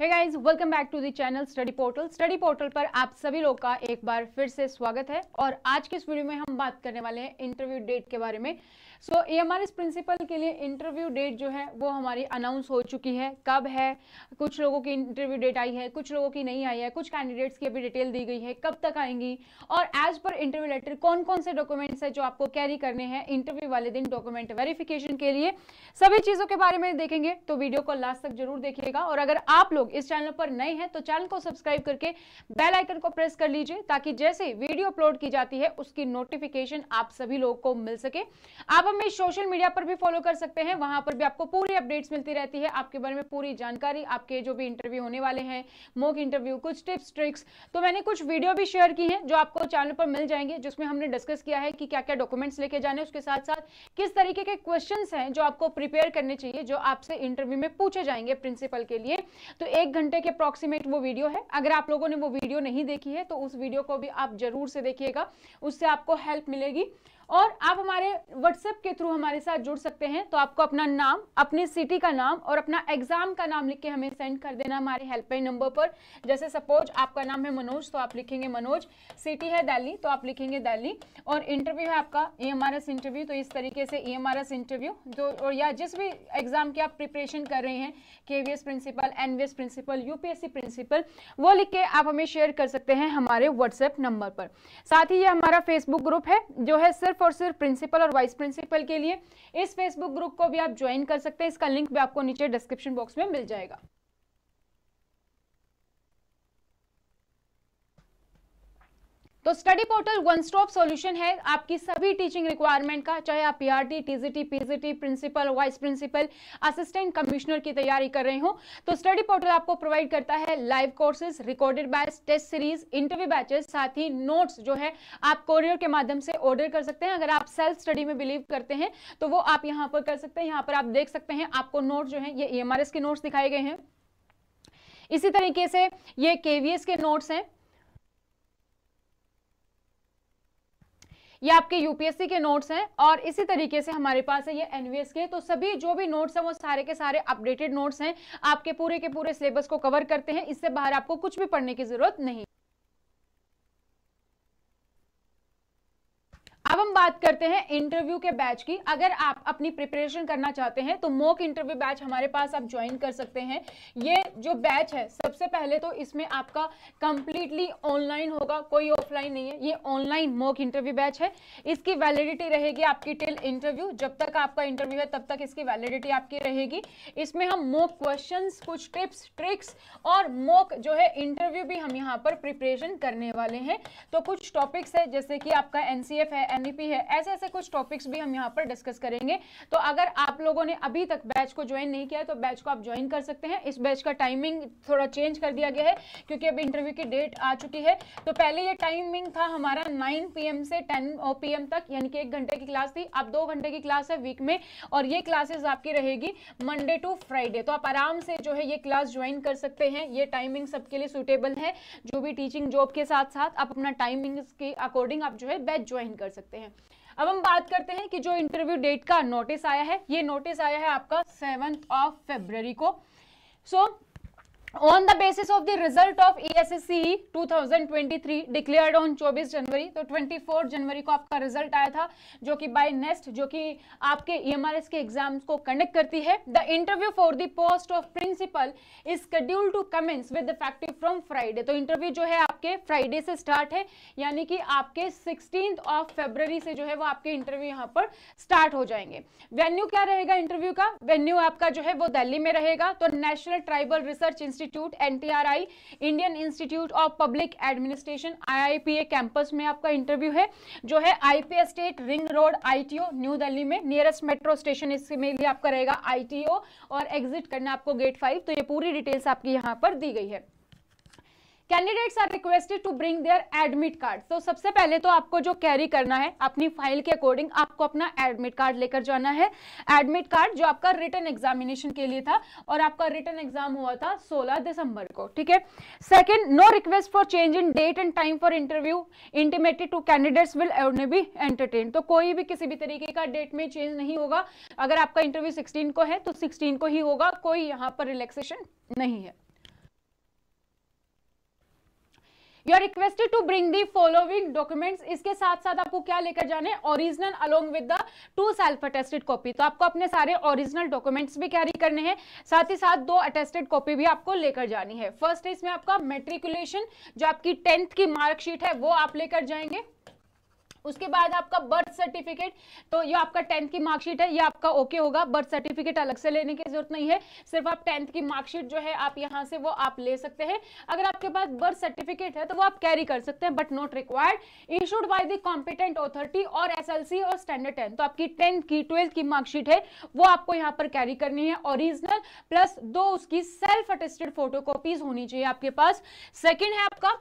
hey guys welcome back to channel study portal study portal पर आप सभी लोग का एक बार फिर से स्वागत है और आज के इस वीडियो में हम बात करने वाले हैं इंटरव्यू डेट के बारे में सो एएमआरएस प्रिंसिपल के लिए इंटरव्यू डेट जो है वो हमारी अनाउंस हो चुकी है कब है कुछ लोगों की इंटरव्यू डेट आई है कुछ लोगों की नहीं आई है कुछ कैंडिडेट्स की अभी डिटेल दी गई है कब तक आएंगी और एज पर इंटरव्यू लेटर कौन कौन से डॉक्यूमेंट्स है जो आपको कैरी करने हैं इंटरव्यू वाले दिन डॉक्यूमेंट वेरिफिकेशन के लिए सभी चीज़ों के बारे में देखेंगे तो वीडियो को लास्ट तक जरूर देखिएगा और अगर आप लोग इस चैनल पर नए हैं तो चैनल को सब्सक्राइब करके बेल आइकन को प्रेस कर लीजिए ताकि जैसे वीडियो अपलोड की जाती है उसकी नोटिफिकेशन आप सभी लोगों को मिल सके आप हमें सोशल मीडिया पर भी फॉलो कर सकते हैं वहां पर भी आपको पूरी अपडेट्स मिलती रहती है आपके बारे में पूरी जानकारी आपके जो भी इंटरव्यू होने वाले हैं मोक इंटरव्यू कुछ टिप्स ट्रिक्स तो मैंने कुछ वीडियो भी शेयर की हैं जो आपको चैनल पर मिल जाएंगे जिसमें हमने डिस्कस किया है कि क्या क्या डॉक्यूमेंट्स लेके जाने उसके साथ साथ किस तरीके के क्वेश्चन हैं जो आपको प्रिपेयर करने चाहिए जो आपसे इंटरव्यू में पूछे जाएंगे प्रिंसिपल के लिए तो एक घंटे के अप्रॉक्सीमेट वो वीडियो है अगर आप लोगों ने वो वीडियो नहीं देखी है तो उस वीडियो को भी आप जरूर से देखिएगा उससे आपको हेल्प मिलेगी और आप हमारे व्हाट्सएप के थ्रू हमारे साथ जुड़ सकते हैं तो आपको अपना नाम अपने सिटी का नाम और अपना एग्जाम का नाम लिख के हमें सेंड कर देना हमारे हेल्पलाइन नंबर पर जैसे सपोज आपका नाम है मनोज तो आप लिखेंगे मनोज सिटी है दिल्ली तो आप लिखेंगे दिल्ली और इंटरव्यू है आपका ई e इंटरव्यू तो इस तरीके से ई e इंटरव्यू जो और या जिस भी एग्जाम की आप प्रिपरेशन कर रहे हैं के प्रिंसिपल एन प्रिंसिपल यूपीएससी प्रिंसिपल वो लिख के आप हमें शेयर कर सकते हैं हमारे व्हाट्सएप नंबर पर साथ ही ये हमारा फेसबुक ग्रुप है जो है सिर्फ सिर्फ और सिर्फ प्रिंसिपल और वाइस प्रिंसिपल के लिए इस फेसबुक ग्रुप को भी आप ज्वाइन कर सकते हैं इसका लिंक भी आपको नीचे डिस्क्रिप्शन बॉक्स में मिल जाएगा तो study portal one stop solution है आपकी सभी टीचिंग रिक्वायरमेंट का चाहे आप PRT TGT PGT principal vice principal assistant commissioner की तैयारी कर रहे हो तो स्टडी पोर्टल आपको प्रोवाइड करता है live courses recorded batch test series interview batches साथ ही नोट्स जो है आप कोरियर के माध्यम से ऑर्डर कर सकते हैं अगर आप सेल्फ स्टडी में बिलीव करते हैं तो वो आप यहाँ पर कर सकते हैं यहाँ पर आप देख सकते हैं आपको नोट जो है ये ई e के नोट्स दिखाए गए हैं इसी तरीके से ये केवीएस के नोट्स हैं ये आपके यूपीएससी के नोट्स हैं और इसी तरीके से हमारे पास है ये एनवीएस के तो सभी जो भी नोट्स हैं वो सारे के सारे अपडेटेड नोट्स हैं आपके पूरे के पूरे सिलेबस को कवर करते हैं इससे बाहर आपको कुछ भी पढ़ने की जरूरत नहीं अब हम बात करते हैं इंटरव्यू के बैच की अगर आप अपनी प्रिपरेशन करना चाहते हैं तो मॉक इंटरव्यू बैच हमारे पास आप ज्वाइन कर सकते हैं ये जो बैच है सबसे पहले तो इसमें आपका कंप्लीटली ऑनलाइन होगा कोई ऑफलाइन नहीं है ये ऑनलाइन मॉक इंटरव्यू बैच है इसकी वैलिडिटी रहेगी आपकी टेल इंटरव्यू जब तक आपका इंटरव्यू है तब तक इसकी वैलिडिटी आपकी रहेगी इसमें हम मोक क्वेश्चन कुछ टिप्स ट्रिक्स और मोक जो है इंटरव्यू भी हम यहाँ पर प्रिपरेशन करने वाले हैं तो कुछ टॉपिक्स है जैसे कि आपका एनसीएफ है एन जीडीपी है ऐसे ऐसे कुछ टॉपिक्स भी हम यहाँ पर डिस्कस करेंगे तो अगर आप लोगों ने अभी तक बैच को ज्वाइन नहीं किया है तो बैच को आप ज्वाइन कर सकते हैं इस बैच का टाइमिंग थोड़ा चेंज कर दिया गया है क्योंकि अभी इंटरव्यू की डेट आ चुकी है तो पहले ये टाइमिंग था हमारा नाइन पी से टेन पी तक यानी कि एक घंटे की क्लास थी अब दो घंटे की क्लास है वीक में और ये क्लासेस आपकी रहेगी मंडे टू फ्राइडे तो आप आराम से जो है ये क्लास ज्वाइन कर सकते हैं ये टाइमिंग सबके लिए सुटेबल है जो भी टीचिंग जॉब के साथ साथ आप अपना टाइमिंग के अकॉर्डिंग आप जो है बैच ज्वाइन कर सकते हैं करते हैं अब हम बात करते हैं कि जो इंटरव्यू डेट का नोटिस आया है ये नोटिस आया है आपका सेवन ऑफ फेब्रवरी को so so, on the of E S S C two thousand twenty three declared on चौबीस जनवरी तो फोर जनवरी को आपका रिजल्ट आया था जो कि बाई नेस्ट जो कि आपके ई एम आर एस के एग्जाम को कंडक्ट करती है the interview for the post of principal is scheduled to commence with effective from Friday तो इंटरव्यू जो है आपके फ्राइडे से स्टार्ट है यानी कि आपके सिक्सटीन ऑफ फेब्रवरी से जो है वो आपके इंटरव्यू यहाँ पर स्टार्ट हो जाएंगे वेन्यू क्या रहेगा इंटरव्यू का वेन्यू आपका जो है वो दिल्ली में रहेगा तो National Tribal Research Institute NTRI Indian Institute of Public Administration IIPA campus में आपका इंटरव्यू है जो है IPA state ring road ITO New Delhi में नियरेस्ट मेट्रो स्टेशन इसमें भी आपका रहेगा आईटीओ और एग्जिट करना आपको गेट फाइव तो ये पूरी डिटेल्स आपकी यहाँ पर दी गई है candidates are requested to bring their admit card तो सबसे पहले तो आपको जो कैरी करना है अपनी फाइल के अकॉर्डिंग आपको अपना एडमिट कार्ड लेकर जाना है एडमिट कार्ड जो आपका रिटर्न एग्जामिनेशन के लिए था और आपका रिटर्न एग्जाम हुआ था 16 दिसंबर को ठीक है second no request for change in date and time for interview intimated to candidates will only be entertain तो कोई भी किसी भी तरीके का डेट में चेंज नहीं होगा अगर आपका इंटरव्यू सिक्सटीन को है तो सिक्सटीन को ही होगा कोई यहाँ पर रिलैक्सेशन नहीं है you are requested to bring the following documents इसके साथ साथ आपको क्या लेकर जाने original along with the two self attested copy तो आपको अपने सारे ओरिजिनल डॉक्यूमेंट्स भी कैरी करने हैं साथ ही साथ दो अटेस्टेड कॉपी भी आपको लेकर जानी है फर्स्ट इसमें आपका मेट्रिकुलेशन जो आपकी टेंथ की मार्कशीट है वो आप लेकर जाएंगे उसके बाद आपका बर्थ सर्टिफिकेट तो ये आपका टेंथ की मार्कशीट है ये आपका ओके okay होगा बर्थ सर्टिफिकेट अलग से लेने की जरूरत नहीं है सिर्फ आप टेंथ की मार्कशीट जो है आप यहाँ से वो आप ले सकते हैं अगर आपके पास बर्थ सर्टिफिकेट है तो वो आप कैरी कर सकते हैं but not required issued by the competent authority और एस और स्टैंडर्ड टेंथ तो आपकी टेंथ की ट्वेल्थ की मार्कशीट है वो आपको यहाँ पर कैरी करनी है ओरिजिनल प्लस दो उसकी सेल्फ अटेस्टेड फोटोकॉपीज होनी चाहिए आपके पास सेकेंड है आपका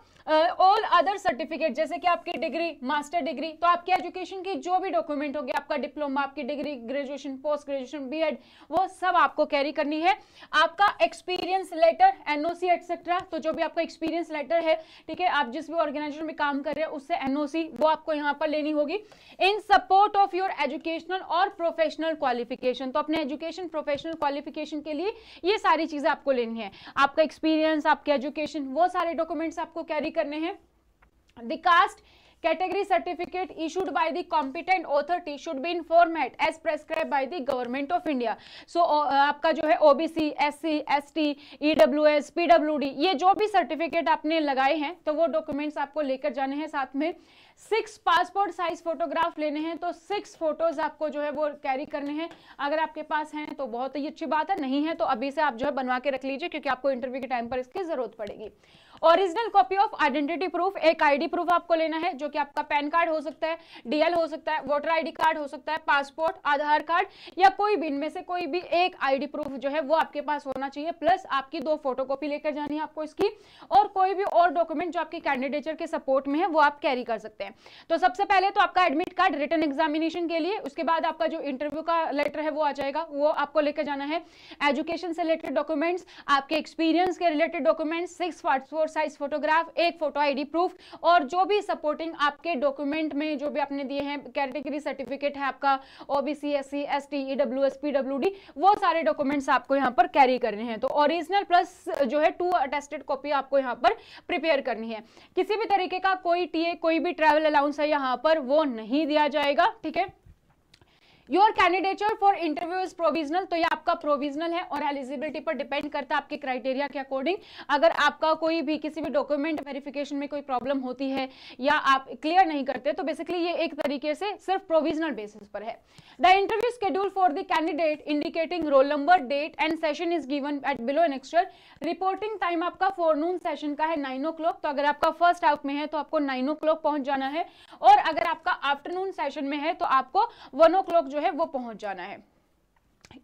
ऑल अदर सर्टिफिकेट जैसे कि आपकी डिग्री मास्टर डिग्री तो आपकी एजुकेशन की जो भी डॉक्यूमेंट होगी आपका डिप्लोमा आपकी degree graduation post graduation BEd वो सब आपको कैरी करनी है आपका एक्सपीरियंस लेटर एनओसी एक्सेट्रा तो जो भी आपका एक्सपीरियंस लेटर है ठीक है आप जिस भी ऑर्गेनाइजेशन में काम कर रहे हैं उससे एनओसी वो आपको यहाँ पर लेनी होगी in support of your educational और प्रोफेशनल क्वालिफिकेशन तो अपने एजुकेशन प्रोफेशनल क्वालिफिकेशन के लिए ये सारी चीजें आपको लेनी है आपका एक्सपीरियंस आपके एजुकेशन वो सारे डॉक्यूमेंट्स आपको कैरी करने हैं the caste category certificate issued by the competent authority should be in format as prescribed by the government of india so aapka jo hai obc sc st ews pwd ye ये जो भी certificate आपने लगाए हैं तो वो documents आपको लेकर जाने हैं साथ में सिक्स पासपोर्ट साइज फोटोग्राफ लेने हैं तो सिक्स फोटोज आपको जो है वो कैरी करने हैं अगर आपके पास हैं तो बहुत ही अच्छी बात है नहीं है तो अभी से आप जो है बनवा के रख लीजिए क्योंकि आपको इंटरव्यू के टाइम पर इसकी जरूरत पड़ेगी original copy of identity proof एक आईडी प्रूफ आपको लेना है जो कि आपका पैन कार्ड हो सकता है डीएल हो सकता है वोटर आईडी कार्ड हो सकता है पासपोर्ट आधार कार्ड या कोई भी इनमें से कोई भी एक आईडी प्रूफ जो है वो आपके पास होना चाहिए प्लस आपकी दो फोटोकॉपी लेकर जानी है आपको इसकी और कोई भी और डॉक्यूमेंट जो आपके कैंडिडेचर के सपोर्ट में है वो आप कैरी कर सकते हैं तो सबसे पहले तो आपका एडमिट कार्ड रिटर्न एग्जामिनेशन के लिए उसके बाद आपका जो इंटरव्यू का लेटर है वो आ जाएगा वो आपको लेकर जाना है एजुकेशन से रिलेटेड डॉक्यूमेंट्स आपके एक्सपीरियंस के related documents six part passport size photograph एक फोटो आईडी प्रूफ और जो भी सपोर्टिंग आपके डॉक्यूमेंट में जो भी आपने दिए हैं कैटेगरी सर्टिफिकेट है आपका OBC S C S T EW S P W D वो सारे डॉक्यूमेंट्स आपको यहाँ पर कैरी करने हैं तो ओरिजिनल प्लस जो है टू अटेस्टेड कॉपी आपको यहाँ पर प्रिपेयर करनी है किसी भी तरीके का कोई टीए कोई भी ट्रैवल अलाउंस है यहाँ पर वो नहीं दिया जाएगा ठीक है your candidature for interview is provisional तो ये आपका प्रोविजनल है और एलिजिबिलिटी पर डिपेंड करता है आपके क्राइटेरिया के अकॉर्डिंग अगर आपका कोई भी किसी भी डॉक्यूमेंट वेरिफिकेशन में कोई प्रॉब्लम होती है या आप क्लियर नहीं करते तो बेसिकली ये एक तरीके से सिर्फ प्रोविजनल बेसिस पर है the interview schedule for the candidate indicating roll number date and session is given at below annexure reporting time आपका फोरनून सेशन का है नाइन ओ तो अगर आपका फर्स्ट आउट में है तो आपको नाइन ओ पहुंच जाना है और अगर आपका आफ्टरनून सेशन में है तो आपको वन ओ क्लॉक जो है वो पहुंच जाना है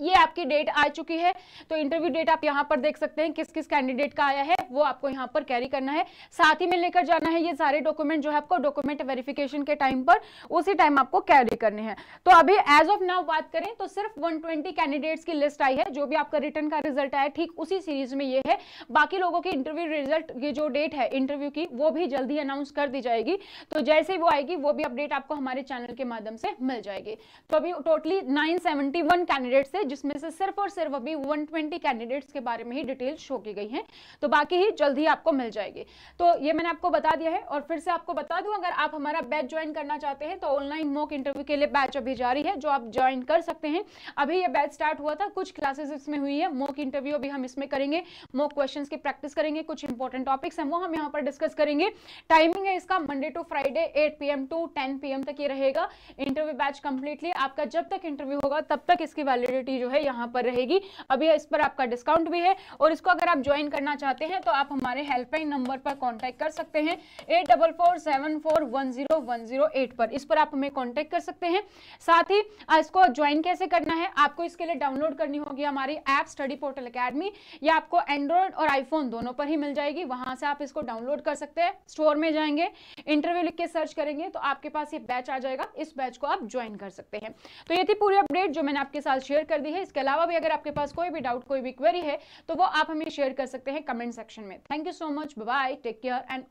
ये आपकी डेट आ चुकी है तो इंटरव्यू डेट आप यहां पर देख सकते हैं किस किस कैंडिडेट का आया है वो आपको यहां पर कैरी करना है साथ ही में लेकर जाना है ये सारे डॉक्यूमेंट जो है आपको डॉक्यूमेंट वेरिफिकेशन के टाइम पर उसी टाइम आपको कैरी करने हैं तो अभी एज ऑफ नाउ बात करें तो सिर्फ 120 कैंडिडेट्स की लिस्ट आई है जो भी आपका रिटर्न का रिजल्ट आया ठीक उसी सीरीज में ये है बाकी लोगों के इंटरव्यू रिजल्ट की जो डेट है इंटरव्यू की वो भी जल्दी अनाउंस कर दी जाएगी तो जैसे वो आएगी वो भी अपडेट आपको हमारे चैनल के माध्यम से मिल जाएगी तो अभी टोटली नाइन कैंडिडेट्स से जिसमें से सिर्फ और सिर्फ अभी 120 कैंडिडेट्स के बारे में ही डिटेल शो की गई हैं तो बाकी ही जल्द ही आपको मिल जाएगी तो ये मैंने आपको बता दिया है और फिर से आपको बता दूं अगर आप हमारा बैच ज्वाइन करना चाहते हैं तो ऑनलाइन मॉक इंटरव्यू के लिए बैच अभी जारी है जो आप ज्वाइन कर सकते हैं अभी यह बैच स्टार्ट हुआ था कुछ क्लासेस इसमें हुई है मॉक इंटरव्यू अभी हम इसमें करेंगे मॉक क्वेश्चन की प्रैक्टिस करेंगे कुछ इंपॉर्टेंट टॉपिक्स हैं वो हम यहाँ पर डिस्कस करेंगे टाइमिंग है इसका Monday to Friday eight P to ten P तक ये रहेगा इंटरव्यू बैच कंप्लीटली आपका जब तक इंटरव्यू होगा तब तक इसकी वैलिडिटी फैसिलिटी जो है यहाँ पर रहेगी अभी इस पर आपका डिस्काउंट भी है और इसको अगर आप ज्वाइन करना चाहते हैं तो आप हमारे हेल्पलाइन नंबर पर कॉन्टैक्ट कर सकते हैं at double four seven four one zero one zero eight पर इस पर आप हमें कॉन्टैक्ट कर सकते हैं साथ ही इसको ज्वाइन कैसे करना है आपको इसके लिए डाउनलोड करनी होगी हमारी ऐप स्टडी पोर्टल अकेडमी या आपको एंड्रॉयड और आईफोन दोनों पर ही मिल जाएगी वहां से आप इसको डाउनलोड कर सकते हैं स्टोर में जाएंगे इंटरव्यू लिख के सर्च करेंगे तो आपके पास ये बैच आ जाएगा इस बैच को आप ज्वाइन कर सकते हैं तो ये थी पूरी अपडेट जो मैंने आपके साथ शेयर कर दी है इसके अलावा भी अगर आपके पास कोई भी डाउट कोई भी क्वेरी है तो वो आप हमें शेयर कर सकते हैं कमेंट सेक्शन में thank you so much bye take care and